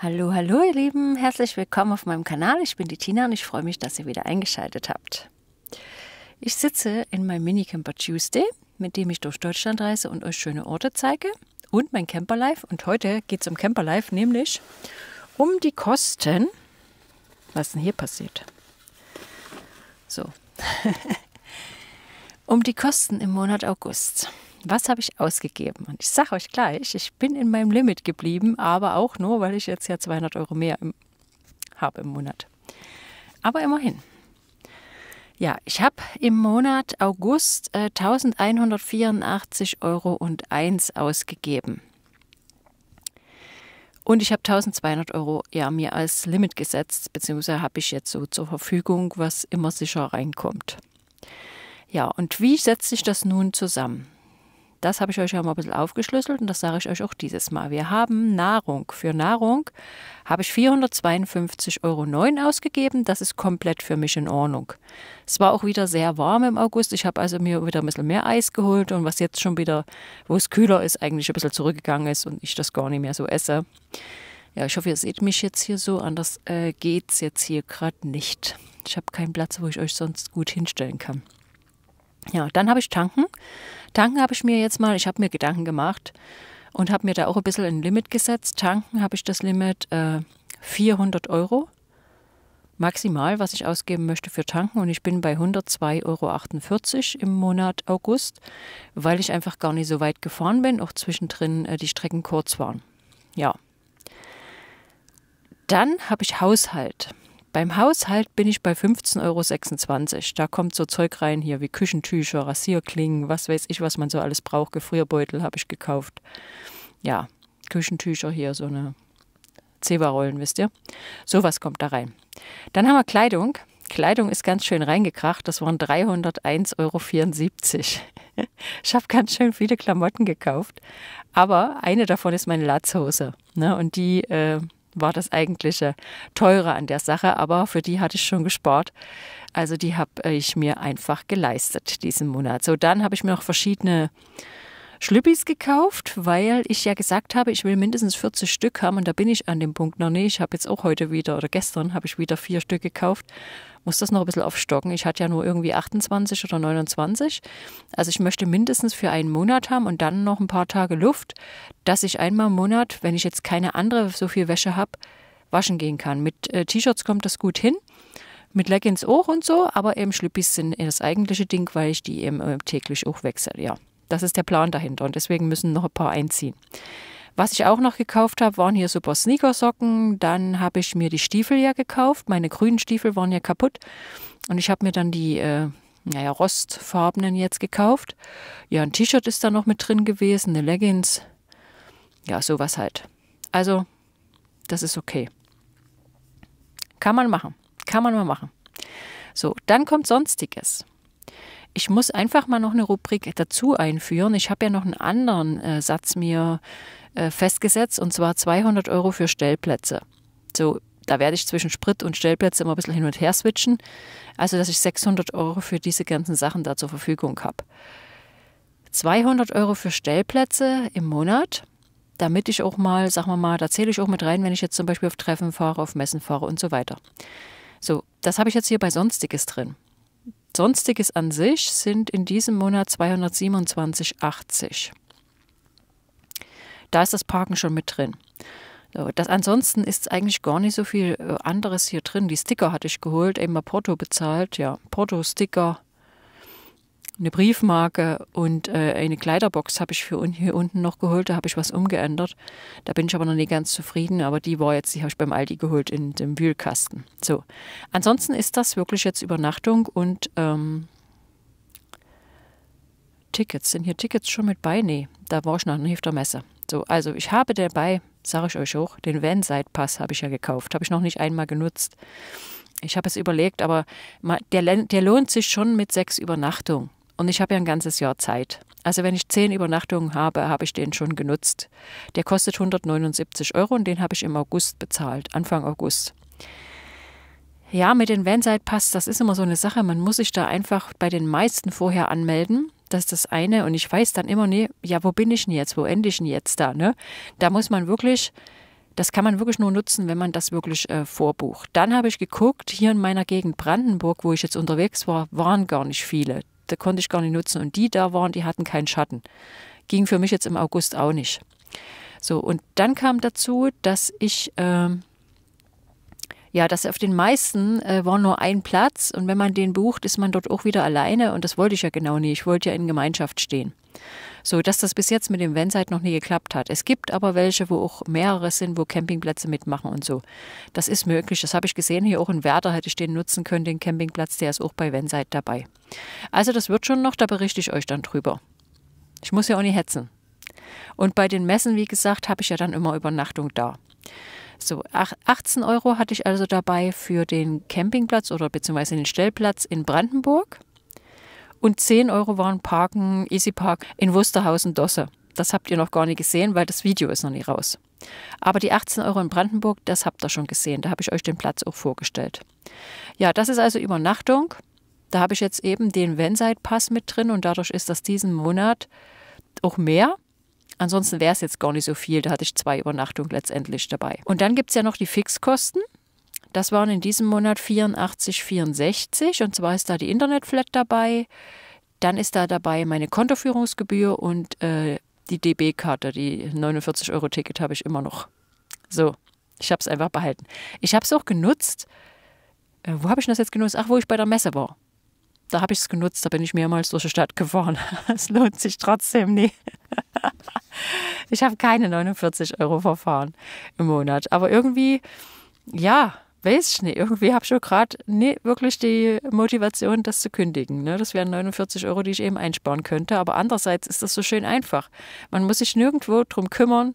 Hallo, hallo ihr Lieben, herzlich willkommen auf meinem Kanal. Ich bin die Tina und ich freue mich, dass ihr wieder eingeschaltet habt. Ich sitze in meinem Minicamper Tuesday, mit dem ich durch Deutschland reise und euch schöne Orte zeige und mein Camperlife. Und heute geht es um Camperlife, nämlich um die Kosten. Was denn hier passiert? So. um die Kosten im Monat August was habe ich ausgegeben? Und ich sage euch gleich, ich bin in meinem Limit geblieben, aber auch nur, weil ich jetzt ja 200 Euro mehr habe im Monat. Aber immerhin. Ja, ich habe im Monat August äh, 1184,01 Euro ausgegeben. Und ich habe 1200 Euro ja mir als Limit gesetzt, beziehungsweise habe ich jetzt so zur Verfügung, was immer sicher reinkommt. Ja, und wie setze ich das nun zusammen? Das habe ich euch ja mal ein bisschen aufgeschlüsselt und das sage ich euch auch dieses Mal. Wir haben Nahrung. Für Nahrung habe ich 452,09 Euro ausgegeben. Das ist komplett für mich in Ordnung. Es war auch wieder sehr warm im August. Ich habe also mir wieder ein bisschen mehr Eis geholt und was jetzt schon wieder, wo es kühler ist, eigentlich ein bisschen zurückgegangen ist und ich das gar nicht mehr so esse. Ja, ich hoffe, ihr seht mich jetzt hier so. Anders äh, geht es jetzt hier gerade nicht. Ich habe keinen Platz, wo ich euch sonst gut hinstellen kann. Ja, dann habe ich tanken. Tanken habe ich mir jetzt mal, ich habe mir Gedanken gemacht und habe mir da auch ein bisschen ein Limit gesetzt. Tanken habe ich das Limit äh, 400 Euro maximal, was ich ausgeben möchte für Tanken. Und ich bin bei 102,48 Euro im Monat August, weil ich einfach gar nicht so weit gefahren bin, auch zwischendrin äh, die Strecken kurz waren. Ja. Dann habe ich Haushalt. Beim Haushalt bin ich bei 15,26 Euro. Da kommt so Zeug rein hier wie Küchentücher, Rasierklingen, was weiß ich, was man so alles braucht. Gefrierbeutel habe ich gekauft. Ja, Küchentücher hier, so eine Zeberrollen, wisst ihr. Sowas kommt da rein. Dann haben wir Kleidung. Kleidung ist ganz schön reingekracht. Das waren 301,74 Euro. Ich habe ganz schön viele Klamotten gekauft. Aber eine davon ist meine Latzhose. Ne? Und die äh, war das eigentliche Teure an der Sache, aber für die hatte ich schon gespart. Also die habe ich mir einfach geleistet diesen Monat. So, dann habe ich mir noch verschiedene Schlüppis gekauft, weil ich ja gesagt habe, ich will mindestens 40 Stück haben und da bin ich an dem Punkt noch nicht. Ich habe jetzt auch heute wieder oder gestern habe ich wieder vier Stück gekauft. Muss das noch ein bisschen aufstocken. Ich hatte ja nur irgendwie 28 oder 29. Also ich möchte mindestens für einen Monat haben und dann noch ein paar Tage Luft, dass ich einmal im Monat, wenn ich jetzt keine andere so viel Wäsche habe, waschen gehen kann. Mit äh, T-Shirts kommt das gut hin mit Leggings auch und so, aber eben Schlüppis sind das eigentliche Ding, weil ich die eben äh, täglich auch wechsle, ja. Das ist der Plan dahinter und deswegen müssen noch ein paar einziehen. Was ich auch noch gekauft habe, waren hier super Sneakersocken. Dann habe ich mir die Stiefel ja gekauft. Meine grünen Stiefel waren ja kaputt. Und ich habe mir dann die, äh, naja, rostfarbenen jetzt gekauft. Ja, ein T-Shirt ist da noch mit drin gewesen, eine Leggings. Ja, sowas halt. Also, das ist okay. Kann man machen. Kann man mal machen. So, dann kommt Sonstiges. Ich muss einfach mal noch eine Rubrik dazu einführen. Ich habe ja noch einen anderen äh, Satz mir äh, festgesetzt und zwar 200 Euro für Stellplätze. So, da werde ich zwischen Sprit und Stellplätze immer ein bisschen hin und her switchen. Also, dass ich 600 Euro für diese ganzen Sachen da zur Verfügung habe. 200 Euro für Stellplätze im Monat, damit ich auch mal, sagen wir mal, da zähle ich auch mit rein, wenn ich jetzt zum Beispiel auf Treffen fahre, auf Messen fahre und so weiter. So, das habe ich jetzt hier bei Sonstiges drin. Sonstiges an sich sind in diesem Monat 227,80. Da ist das Parken schon mit drin. Das, ansonsten ist eigentlich gar nicht so viel äh, anderes hier drin. Die Sticker hatte ich geholt, eben mal Porto bezahlt. Ja, Porto-Sticker, eine Briefmarke und äh, eine Kleiderbox habe ich für un hier unten noch geholt. Da habe ich was umgeändert. Da bin ich aber noch nicht ganz zufrieden. Aber die war jetzt, die habe ich beim Aldi geholt in dem Wühlkasten. So. Ansonsten ist das wirklich jetzt Übernachtung und ähm, Tickets. Sind hier Tickets schon mit bei? Nee, da war ich noch nicht auf der Messe. So, also ich habe dabei, sage ich euch auch, den Van-Side-Pass habe ich ja gekauft. Habe ich noch nicht einmal genutzt. Ich habe es überlegt, aber der, der lohnt sich schon mit sechs Übernachtungen. Und ich habe ja ein ganzes Jahr Zeit. Also wenn ich zehn Übernachtungen habe, habe ich den schon genutzt. Der kostet 179 Euro und den habe ich im August bezahlt, Anfang August. Ja, mit den Vanside-Pass, das ist immer so eine Sache. Man muss sich da einfach bei den meisten vorher anmelden. Das ist das eine. Und ich weiß dann immer, nee, ja, wo bin ich denn jetzt? Wo ende ich denn jetzt da? Ne? Da muss man wirklich, das kann man wirklich nur nutzen, wenn man das wirklich äh, vorbucht. Dann habe ich geguckt, hier in meiner Gegend Brandenburg, wo ich jetzt unterwegs war, waren gar nicht viele da konnte ich gar nicht nutzen. Und die da waren, die hatten keinen Schatten. Ging für mich jetzt im August auch nicht. So, und dann kam dazu, dass ich, äh, ja, dass auf den meisten äh, war nur ein Platz und wenn man den bucht, ist man dort auch wieder alleine und das wollte ich ja genau nie. Ich wollte ja in Gemeinschaft stehen. So dass das bis jetzt mit dem Vanzeit noch nie geklappt hat. Es gibt aber welche, wo auch mehrere sind, wo Campingplätze mitmachen und so. Das ist möglich. Das habe ich gesehen. Hier auch in Werder hätte ich den nutzen können, den Campingplatz. Der ist auch bei Vanzeit dabei. Also das wird schon noch. Da berichte ich euch dann drüber. Ich muss ja auch nicht hetzen. Und bei den Messen, wie gesagt, habe ich ja dann immer Übernachtung da. So, 18 Euro hatte ich also dabei für den Campingplatz oder beziehungsweise den Stellplatz in Brandenburg. Und 10 Euro waren Parken, Easy Park in Wusterhausen-Dosse. Das habt ihr noch gar nicht gesehen, weil das Video ist noch nicht raus. Aber die 18 Euro in Brandenburg, das habt ihr schon gesehen. Da habe ich euch den Platz auch vorgestellt. Ja, das ist also Übernachtung. Da habe ich jetzt eben den Wenside-Pass mit drin und dadurch ist das diesen Monat auch mehr. Ansonsten wäre es jetzt gar nicht so viel. Da hatte ich zwei Übernachtungen letztendlich dabei. Und dann gibt es ja noch die Fixkosten. Das waren in diesem Monat 84,64 und zwar ist da die Internetflat dabei. Dann ist da dabei meine Kontoführungsgebühr und äh, die DB-Karte, die 49-Euro-Ticket habe ich immer noch. So, ich habe es einfach behalten. Ich habe es auch genutzt. Äh, wo habe ich das jetzt genutzt? Ach, wo ich bei der Messe war. Da habe ich es genutzt, da bin ich mehrmals durch die Stadt gefahren. Es lohnt sich trotzdem nie. Ich habe keine 49 Euro verfahren im Monat. Aber irgendwie, ja, weiß ich nicht. Irgendwie habe ich schon gerade nicht wirklich die Motivation, das zu kündigen. Ne? Das wären 49 Euro, die ich eben einsparen könnte. Aber andererseits ist das so schön einfach. Man muss sich nirgendwo drum kümmern,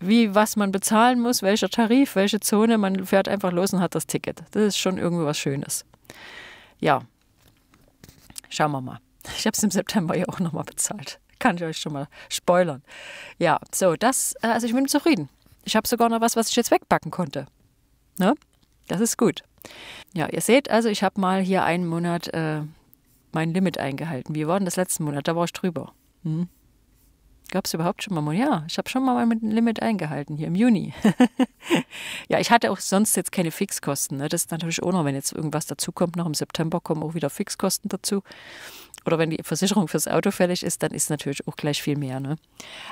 wie was man bezahlen muss, welcher Tarif, welche Zone. Man fährt einfach los und hat das Ticket. Das ist schon irgendwie was Schönes. Ja, schauen wir mal. Ich habe es im September ja auch nochmal bezahlt. Kann ich euch schon mal spoilern. Ja, so, das, äh, also ich bin zufrieden. Ich habe sogar noch was, was ich jetzt wegpacken konnte. Ne? Das ist gut. Ja, ihr seht also, ich habe mal hier einen Monat äh, mein Limit eingehalten. Wie war denn das letzten Monat? Da war ich drüber. Hm? Gab es überhaupt schon mal? Ja, ich habe schon mal mein Limit eingehalten hier im Juni. ja, ich hatte auch sonst jetzt keine Fixkosten. Ne? Das ist natürlich auch noch, wenn jetzt irgendwas dazukommt, noch im September kommen auch wieder Fixkosten dazu oder wenn die Versicherung fürs Auto fällig ist, dann ist natürlich auch gleich viel mehr. Ne?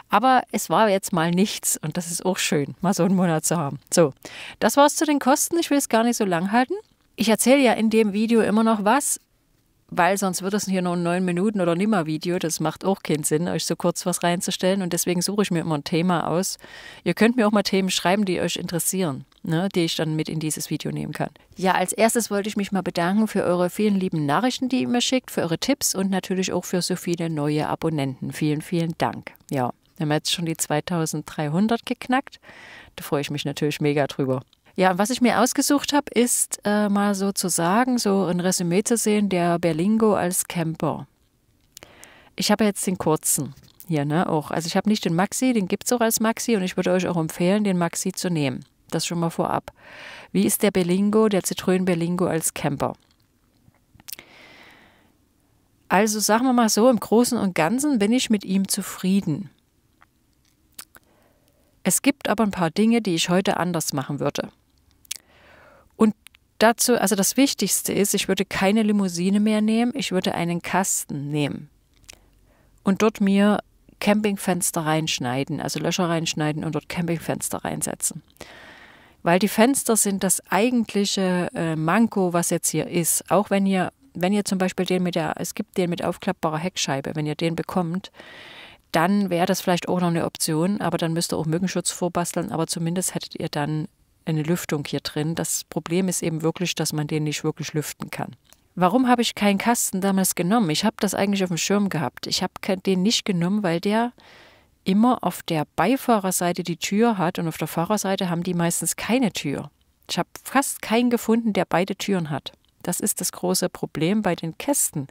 Aber es war jetzt mal nichts und das ist auch schön, mal so einen Monat zu haben. So, das war's zu den Kosten. Ich will es gar nicht so lang halten. Ich erzähle ja in dem Video immer noch was weil sonst wird es hier nur neun Minuten oder nimmer Video. Das macht auch keinen Sinn, euch so kurz was reinzustellen. Und deswegen suche ich mir immer ein Thema aus. Ihr könnt mir auch mal Themen schreiben, die euch interessieren, ne, die ich dann mit in dieses Video nehmen kann. Ja, als erstes wollte ich mich mal bedanken für eure vielen lieben Nachrichten, die ihr mir schickt, für eure Tipps und natürlich auch für so viele neue Abonnenten. Vielen, vielen Dank. Ja, wir haben jetzt schon die 2300 geknackt. Da freue ich mich natürlich mega drüber. Ja, was ich mir ausgesucht habe, ist äh, mal sozusagen so ein Resümee zu sehen der Berlingo als Camper. Ich habe jetzt den kurzen hier, ne, auch. Also ich habe nicht den Maxi, den gibt es auch als Maxi und ich würde euch auch empfehlen, den Maxi zu nehmen. Das schon mal vorab. Wie ist der Berlingo, der Zitrönen Berlingo als Camper? Also sagen wir mal so, im Großen und Ganzen bin ich mit ihm zufrieden. Es gibt aber ein paar Dinge, die ich heute anders machen würde dazu, also das Wichtigste ist, ich würde keine Limousine mehr nehmen, ich würde einen Kasten nehmen und dort mir Campingfenster reinschneiden, also Löcher reinschneiden und dort Campingfenster reinsetzen. Weil die Fenster sind das eigentliche äh, Manko, was jetzt hier ist. Auch wenn ihr, wenn ihr zum Beispiel den mit der, es gibt den mit aufklappbarer Heckscheibe, wenn ihr den bekommt, dann wäre das vielleicht auch noch eine Option, aber dann müsst ihr auch Mückenschutz vorbasteln, aber zumindest hättet ihr dann eine Lüftung hier drin. Das Problem ist eben wirklich, dass man den nicht wirklich lüften kann. Warum habe ich keinen Kasten damals genommen? Ich habe das eigentlich auf dem Schirm gehabt. Ich habe den nicht genommen, weil der immer auf der Beifahrerseite die Tür hat und auf der Fahrerseite haben die meistens keine Tür. Ich habe fast keinen gefunden, der beide Türen hat. Das ist das große Problem bei den Kästen,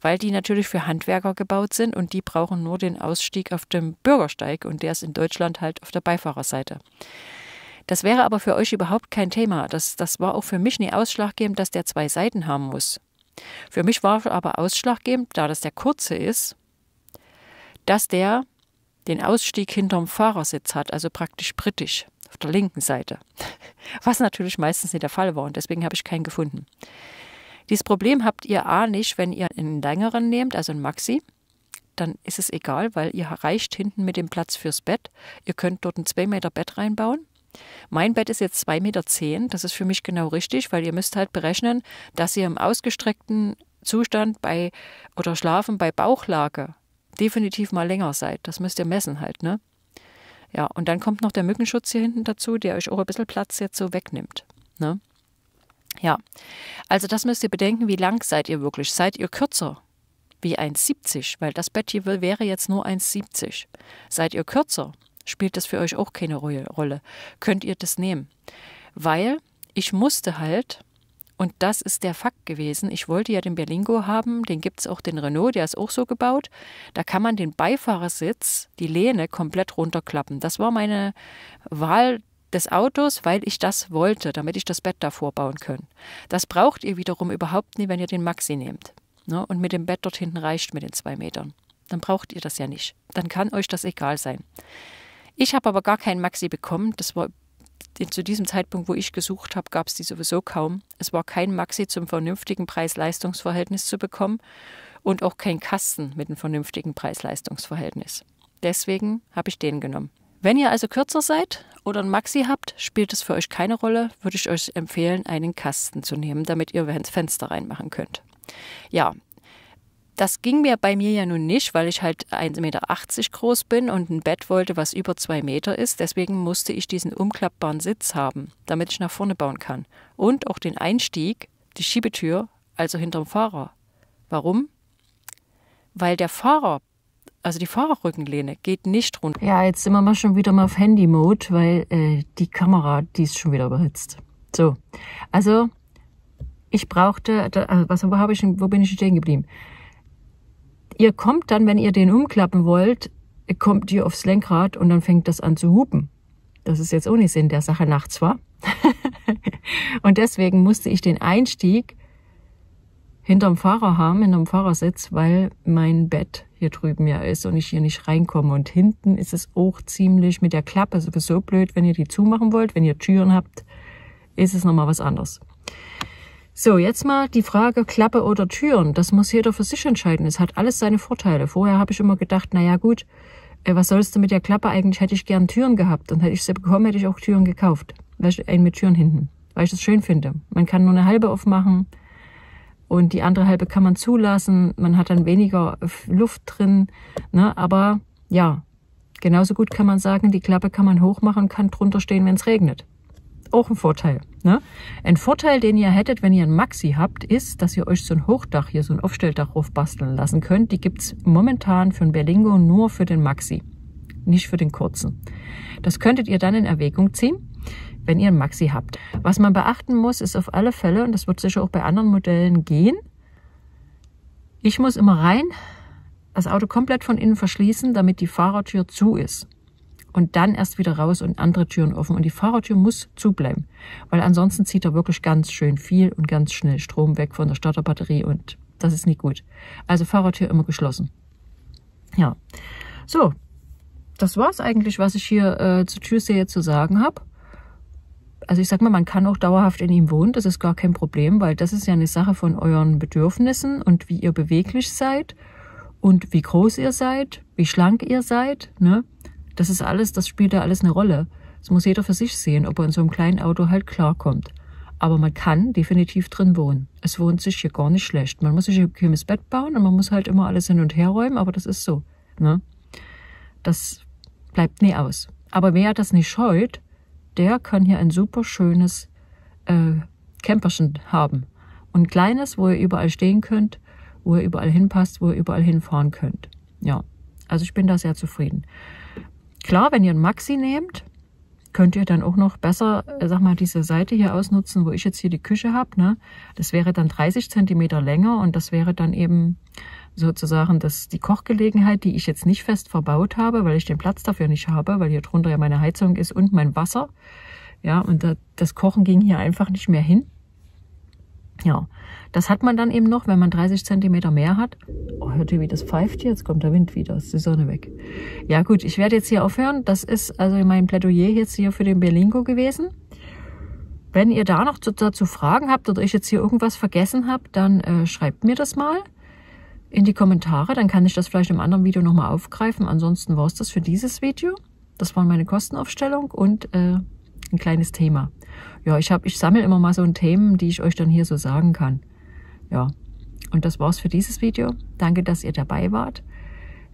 weil die natürlich für Handwerker gebaut sind und die brauchen nur den Ausstieg auf dem Bürgersteig und der ist in Deutschland halt auf der Beifahrerseite. Das wäre aber für euch überhaupt kein Thema. Das, das war auch für mich nie ausschlaggebend, dass der zwei Seiten haben muss. Für mich war aber ausschlaggebend, da das der kurze ist, dass der den Ausstieg hinterm Fahrersitz hat, also praktisch britisch auf der linken Seite. Was natürlich meistens nicht der Fall war und deswegen habe ich keinen gefunden. Dieses Problem habt ihr A nicht, wenn ihr einen längeren nehmt, also einen Maxi. Dann ist es egal, weil ihr reicht hinten mit dem Platz fürs Bett. Ihr könnt dort ein 2 Meter Bett reinbauen. Mein Bett ist jetzt 2,10 Meter. Das ist für mich genau richtig, weil ihr müsst halt berechnen, dass ihr im ausgestreckten Zustand bei oder Schlafen bei Bauchlage definitiv mal länger seid. Das müsst ihr messen halt, ne? Ja, und dann kommt noch der Mückenschutz hier hinten dazu, der euch auch ein bisschen Platz jetzt so wegnimmt. Ne? Ja, also das müsst ihr bedenken, wie lang seid ihr wirklich? Seid ihr kürzer wie 1,70? Weil das Bett hier wäre jetzt nur 1,70. Seid ihr kürzer, spielt das für euch auch keine Rolle. Könnt ihr das nehmen? Weil ich musste halt, und das ist der Fakt gewesen, ich wollte ja den Berlingo haben, den gibt es auch den Renault, der ist auch so gebaut. Da kann man den Beifahrersitz, die Lehne, komplett runterklappen. Das war meine Wahl des Autos, weil ich das wollte, damit ich das Bett davor bauen kann. Das braucht ihr wiederum überhaupt nie, wenn ihr den Maxi nehmt. Ne? Und mit dem Bett dort hinten reicht mit den zwei Metern. Dann braucht ihr das ja nicht. Dann kann euch das egal sein. Ich habe aber gar keinen Maxi bekommen. Das war zu diesem Zeitpunkt, wo ich gesucht habe, gab es die sowieso kaum. Es war kein Maxi zum vernünftigen preis leistungsverhältnis zu bekommen und auch kein Kasten mit einem vernünftigen preis leistungsverhältnis Deswegen habe ich den genommen. Wenn ihr also kürzer seid oder ein Maxi habt, spielt es für euch keine Rolle, würde ich euch empfehlen, einen Kasten zu nehmen, damit ihr ins Fenster reinmachen könnt. Ja, das ging mir bei mir ja nun nicht, weil ich halt 1,80 Meter groß bin und ein Bett wollte, was über zwei Meter ist. Deswegen musste ich diesen umklappbaren Sitz haben, damit ich nach vorne bauen kann. Und auch den Einstieg, die Schiebetür, also hinterm Fahrer. Warum? Weil der Fahrer, also die Fahrerrückenlehne, geht nicht runter. Ja, jetzt sind wir mal schon wieder mal auf Handy-Mode, weil äh, die Kamera, die ist schon wieder überhitzt. So, also ich brauchte, da, äh, was, wo, ich, wo bin ich stehen geblieben? ihr kommt dann, wenn ihr den umklappen wollt, kommt ihr aufs Lenkrad und dann fängt das an zu hupen. Das ist jetzt ohne Sinn der Sache nachts zwar. und deswegen musste ich den Einstieg hinterm Fahrer haben, hinterm Fahrersitz, weil mein Bett hier drüben ja ist und ich hier nicht reinkomme. Und hinten ist es auch ziemlich mit der Klappe also sowieso blöd, wenn ihr die zumachen wollt. Wenn ihr Türen habt, ist es nochmal was anderes. So, jetzt mal die Frage Klappe oder Türen. Das muss jeder für sich entscheiden. Es hat alles seine Vorteile. Vorher habe ich immer gedacht, na ja gut, äh, was sollst du mit der Klappe eigentlich? Hätte ich gern Türen gehabt und hätte ich sie bekommen, hätte ich auch Türen gekauft. Weil ich, Einen mit Türen hinten, weil ich das schön finde. Man kann nur eine halbe aufmachen und die andere halbe kann man zulassen. Man hat dann weniger äh, Luft drin. Ne? Aber ja, genauso gut kann man sagen, die Klappe kann man hochmachen kann drunter stehen, wenn es regnet auch ein Vorteil. Ne? Ein Vorteil, den ihr hättet, wenn ihr ein Maxi habt, ist, dass ihr euch so ein Hochdach hier, so ein Aufstelldach basteln lassen könnt. Die gibt's momentan für ein Berlingo nur für den Maxi, nicht für den kurzen. Das könntet ihr dann in Erwägung ziehen, wenn ihr ein Maxi habt. Was man beachten muss, ist auf alle Fälle, und das wird sicher auch bei anderen Modellen gehen, ich muss immer rein, das Auto komplett von innen verschließen, damit die Fahrertür zu ist und dann erst wieder raus und andere Türen offen. Und die Fahrertür muss zubleiben, weil ansonsten zieht er wirklich ganz schön viel und ganz schnell Strom weg von der Starterbatterie und das ist nicht gut. Also Fahrertür immer geschlossen. Ja, so, das war's eigentlich, was ich hier äh, zu Türsehe zu sagen habe. Also ich sag mal, man kann auch dauerhaft in ihm wohnen, das ist gar kein Problem, weil das ist ja eine Sache von euren Bedürfnissen und wie ihr beweglich seid und wie groß ihr seid, wie schlank ihr seid. Ne? Das ist alles, das spielt da alles eine Rolle. Es muss jeder für sich sehen, ob er in so einem kleinen Auto halt klarkommt. Aber man kann definitiv drin wohnen. Es wohnt sich hier gar nicht schlecht. Man muss sich ein bequemes Bett bauen und man muss halt immer alles hin und her räumen, aber das ist so. Ne? Das bleibt nie aus. Aber wer das nicht scheut, der kann hier ein super schönes äh, Camperchen haben. Und kleines, wo ihr überall stehen könnt, wo ihr überall hinpasst, wo ihr überall hinfahren könnt. Ja, also ich bin da sehr zufrieden. Klar, wenn ihr ein Maxi nehmt, könnt ihr dann auch noch besser, äh, sag mal, diese Seite hier ausnutzen, wo ich jetzt hier die Küche habe. Ne? Das wäre dann 30 Zentimeter länger und das wäre dann eben sozusagen das, die Kochgelegenheit, die ich jetzt nicht fest verbaut habe, weil ich den Platz dafür nicht habe, weil hier drunter ja meine Heizung ist und mein Wasser. Ja, und das Kochen ging hier einfach nicht mehr hin. Ja, das hat man dann eben noch, wenn man 30 Zentimeter mehr hat. Oh, hört ihr, wie das pfeift? Jetzt kommt der Wind wieder, ist die Sonne weg. Ja gut, ich werde jetzt hier aufhören. Das ist also mein Plädoyer jetzt hier für den Berlingo gewesen. Wenn ihr da noch dazu Fragen habt oder ich jetzt hier irgendwas vergessen habe, dann äh, schreibt mir das mal in die Kommentare. Dann kann ich das vielleicht im anderen Video nochmal aufgreifen. Ansonsten war es das für dieses Video. Das war meine Kostenaufstellung und... Äh, ein kleines Thema. Ja, ich, hab, ich sammle immer mal so ein Themen, die ich euch dann hier so sagen kann. Ja, und das war's für dieses Video. Danke, dass ihr dabei wart.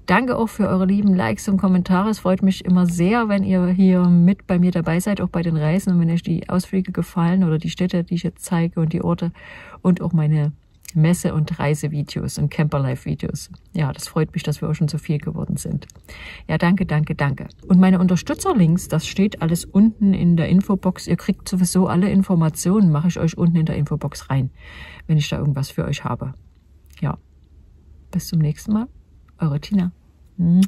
Danke auch für eure lieben Likes und Kommentare. Es freut mich immer sehr, wenn ihr hier mit bei mir dabei seid, auch bei den Reisen und wenn euch die Ausflüge gefallen oder die Städte, die ich jetzt zeige und die Orte und auch meine Messe- und Reisevideos und Camperlife-Videos. Ja, das freut mich, dass wir auch schon so viel geworden sind. Ja, danke, danke, danke. Und meine Unterstützerlinks, das steht alles unten in der Infobox. Ihr kriegt sowieso alle Informationen, mache ich euch unten in der Infobox rein, wenn ich da irgendwas für euch habe. Ja, bis zum nächsten Mal. Eure Tina. Hm.